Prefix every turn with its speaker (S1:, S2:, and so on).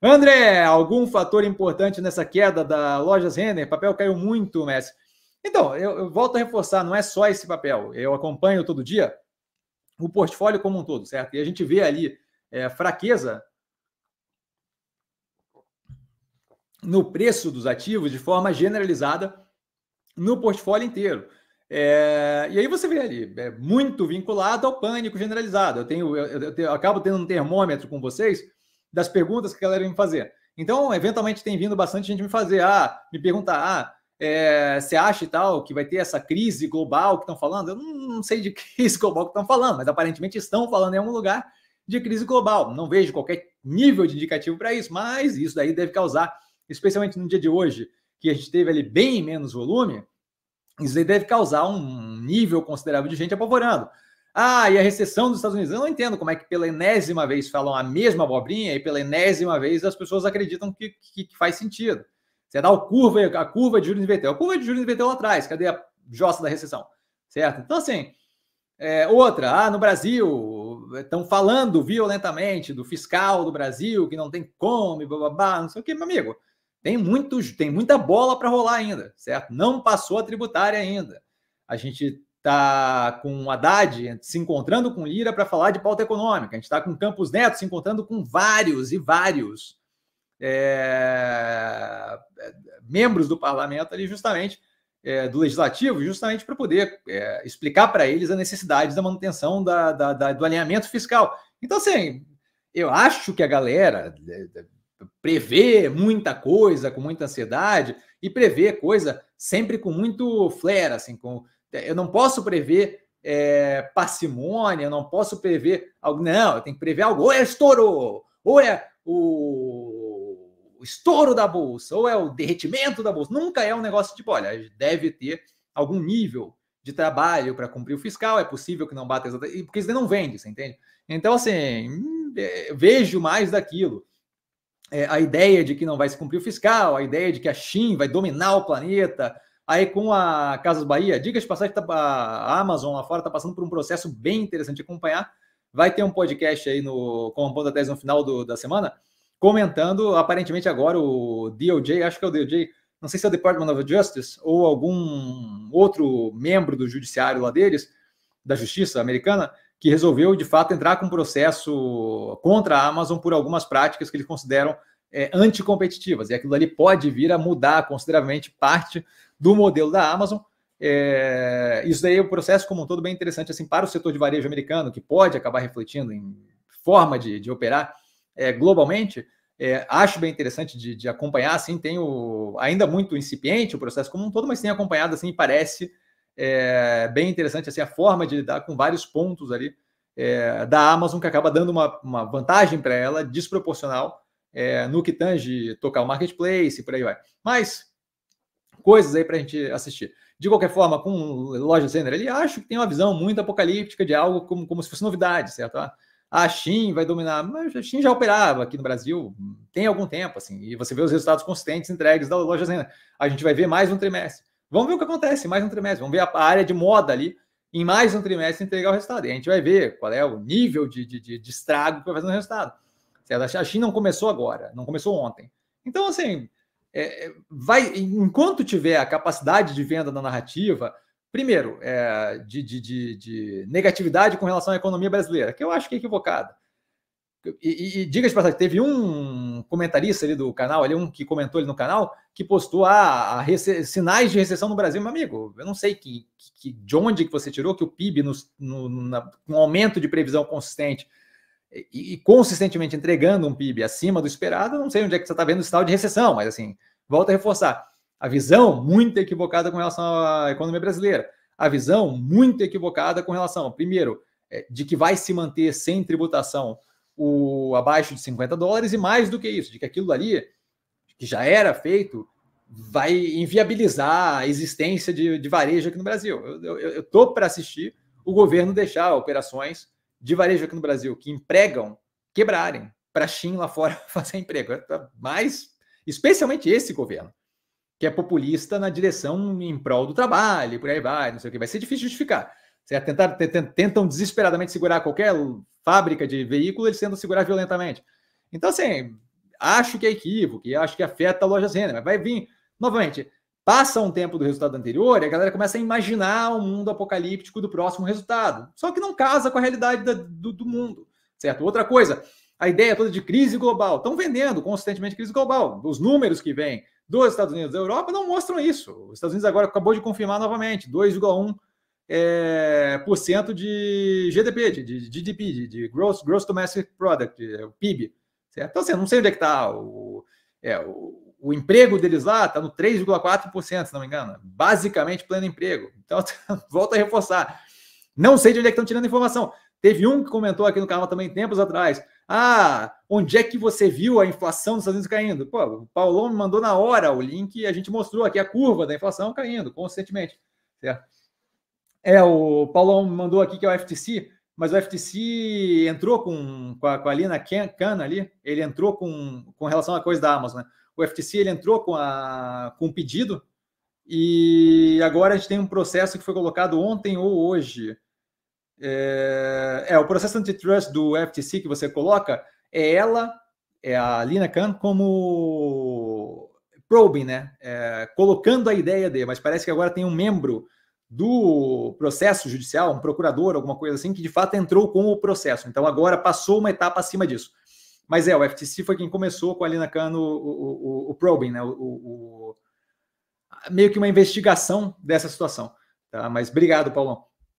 S1: André, algum fator importante nessa queda da Lojas Renner? Papel caiu muito, Messi. Então, eu, eu, volto a reforçar, não é só esse papel. Eu acompanho todo dia o portfólio como um todo, certo? E a gente vê ali é, fraqueza no preço dos ativos de forma generalizada no portfólio inteiro. É, e aí você vê ali, é muito vinculado ao pânico generalizado. Eu tenho, eu, eu, eu acabo tendo um termômetro com vocês das perguntas que a galera me fazer. Então, eventualmente tem vindo bastante gente me fazer, ah, me perguntar, ah, é, você acha e tal que vai ter essa crise global que estão falando? Eu não, não sei de crise global que estão falando, mas aparentemente estão falando em algum lugar de crise global. Não vejo qualquer nível de indicativo para isso, mas isso daí deve causar, especialmente no dia de hoje, que a gente teve ali bem menos volume, isso daí deve causar um nível considerável de gente apavorando. Ah, e a recessão dos Estados Unidos. Eu não entendo como é que pela enésima vez falam a mesma abobrinha e pela enésima vez as pessoas acreditam que, que, que faz sentido. Você dá o curva, a curva de juros inverteu. A curva de juros inverteu lá atrás. Cadê a jossa da recessão? Certo? Então, assim, é, outra. Ah, no Brasil, estão falando violentamente do fiscal do Brasil, que não tem como, blá, não sei o quê, meu amigo. Tem, muitos, tem muita bola para rolar ainda, certo? Não passou a tributária ainda. A gente está com Haddad se encontrando com Lira para falar de pauta econômica. A gente está com Campos Neto se encontrando com vários e vários é, membros do parlamento ali, justamente é, do legislativo, justamente para poder é, explicar para eles a necessidade da manutenção da, da, da, do alinhamento fiscal. Então, assim, eu acho que a galera prevê muita coisa com muita ansiedade e prevê coisa sempre com muito flare, assim, com é, eu não posso prever é, parcimônia, eu não posso prever algo. Não, eu tenho que prever algo. Ou é estouro, ou é o, estouro da bolsa, ou é o derretimento da bolsa. Nunca é um negócio tipo, olha, deve ter algum nível de trabalho para cumprir o fiscal, é possível que não bata exatamente, porque isso não vende, você entende? Então, assim, é, vejo mais daquilo. É, a ideia de que não vai se cumprir o fiscal, a ideia de que a China vai dominar o planeta, Aí com a Casas Bahia, dicas de passagem, tá, a Amazon lá fora está passando por um processo bem interessante de acompanhar. Vai ter um podcast aí no com a ponta tese no final do, da semana, comentando aparentemente agora o DOJ, acho que é o DOJ, não sei se é o Department of Justice ou algum outro membro do judiciário lá deles, da justiça americana, que resolveu de fato entrar com um processo contra a Amazon por algumas práticas que eles consideram é, anticompetitivas. E aquilo ali pode vir a mudar consideravelmente parte do modelo da Amazon. É, isso daí é um processo como um todo bem interessante assim para o setor de varejo americano, que pode acabar refletindo em forma de, de operar é, globalmente. É, acho bem interessante de, de, acompanhar, assim, tem o ainda muito incipiente o processo como um todo, mas tem acompanhado, assim, parece é, bem interessante, assim, a forma de lidar com vários pontos ali é, da Amazon, que acaba dando uma, uma vantagem para ela desproporcional é, no que tange tocar o marketplace e por aí vai. Mas, coisas aí para a gente assistir. De qualquer forma, com o Loja Sender, ele acha que tem uma visão muito apocalíptica de algo como, como se fosse novidade, certo? Ah, a Shin vai dominar, mas a Shin já operava aqui no Brasil tem algum tempo, assim, e você vê os resultados consistentes entregues da Loja Zender. A gente vai ver mais um trimestre. Vamos ver o que acontece mais um trimestre, vamos ver a área de moda ali em mais um trimestre entregar o resultado. E a gente vai ver qual é o nível de, de, de, de estrago que vai fazer no resultado. Certo? A Shin não começou agora, não começou ontem. Então, assim, é, é, vai, enquanto tiver a capacidade de venda da narrativa, primeiro, é, de, de, de, de, negatividade com relação à economia brasileira, que eu acho que é equivocada. E, e, e diga de passagem, teve um comentarista ali do canal, ali um que comentou ali no canal, que postou ah, sinais de recessão no Brasil. Meu amigo, eu não sei que, que, de onde que você tirou que o PIB, no, aumento de previsão consistente, e, e, consistentemente entregando um PIB acima do esperado, não sei onde é que você está vendo esse sinal de recessão, mas assim, volta a reforçar. A visão muito equivocada com relação à economia brasileira. A visão muito equivocada com relação, primeiro, é, de que vai se manter sem tributação o abaixo de 50 dólares e mais do que isso, de que aquilo ali que já era feito vai inviabilizar a existência de, de varejo aqui no Brasil. Eu estou para assistir o governo deixar operações de varejo aqui no Brasil que empregam quebrarem para a China lá fora fazer emprego. É mas, especialmente esse governo, que é populista na direção em prol do trabalho, por aí vai, não sei o que. Vai ser difícil justificar. Certo? É tentar, tentam desesperadamente segurar qualquer fábrica de veículo, eles tentam segurar violentamente. Então, assim, acho que é equívoco, e acho que afeta a lojas renda, mas vai vir, novamente, Passa um tempo do resultado anterior e a galera começa a imaginar o um mundo apocalíptico do próximo resultado. Só que não casa com a realidade da, do, do mundo, certo? Outra coisa, a ideia toda de crise global. Estão vendendo consistentemente crise global. Os números que vêm dos Estados Unidos e da Europa não mostram isso. Os Estados Unidos agora acabou de confirmar novamente 2,1% é, por cento de GDP, de, de GDP, de, de Gross, Gross Domestic Product, de, é, o PIB. Certo? Então, assim, não sei onde é que está o, é, o o emprego deles lá está no 3,4%, se não me engano. Basicamente pleno emprego. Então, volta a reforçar. Não sei de onde é que estão tirando informação. Teve um que comentou aqui no canal também tempos atrás. Ah, onde é que você viu a inflação dos Estados Unidos caindo? Pô, o Paulão me mandou na hora o link e a gente mostrou aqui a curva da inflação caindo constantemente. Certo? É, o Paulão me mandou aqui que é o FTC, mas o FTC entrou com, com, a, com a Lina Khan ali, ele entrou com, com relação à coisa da Amazon, né? o FTC ele entrou com, a, com um pedido e agora a gente tem um processo que foi colocado ontem ou hoje. É, é o processo antitrust do FTC que você coloca é ela, é a Lina Khan, como probing, né? É, colocando a ideia dele, mas parece que agora tem um membro do processo judicial, um procurador, alguma coisa assim, que de fato entrou com o processo. Então agora passou uma etapa acima disso. Mas é, o FTC foi quem começou com a Lina Khan o, o, o, probing, né? O, o, meio que uma investigação dessa situação. Tá? Mas obrigado, Paulão.